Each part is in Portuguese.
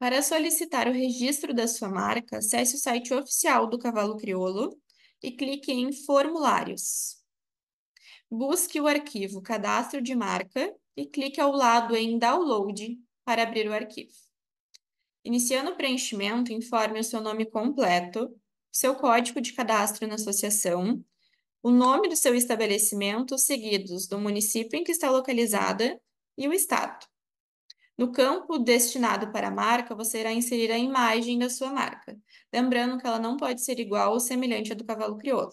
Para solicitar o registro da sua marca, acesse o site oficial do Cavalo Crioulo e clique em Formulários. Busque o arquivo Cadastro de Marca e clique ao lado em Download para abrir o arquivo. Iniciando o preenchimento, informe o seu nome completo, seu código de cadastro na associação, o nome do seu estabelecimento, seguidos do município em que está localizada e o estado. No campo destinado para a marca, você irá inserir a imagem da sua marca, lembrando que ela não pode ser igual ou semelhante à do cavalo crioulo.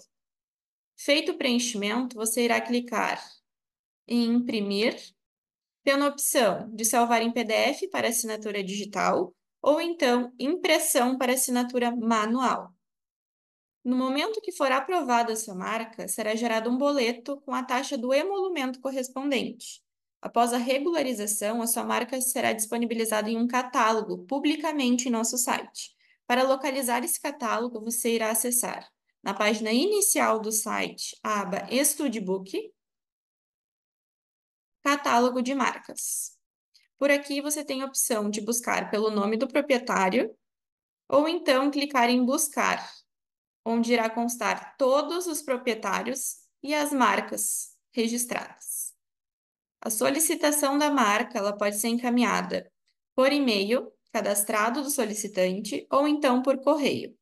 Feito o preenchimento, você irá clicar em imprimir, tendo a opção de salvar em PDF para assinatura digital ou então impressão para assinatura manual. No momento que for aprovada a sua marca, será gerado um boleto com a taxa do emolumento correspondente. Após a regularização, a sua marca será disponibilizada em um catálogo publicamente em nosso site. Para localizar esse catálogo, você irá acessar na página inicial do site a aba Studbook, Catálogo de Marcas. Por aqui você tem a opção de buscar pelo nome do proprietário ou então clicar em Buscar, onde irá constar todos os proprietários e as marcas registradas. A solicitação da marca ela pode ser encaminhada por e-mail, cadastrado do solicitante, ou então por correio.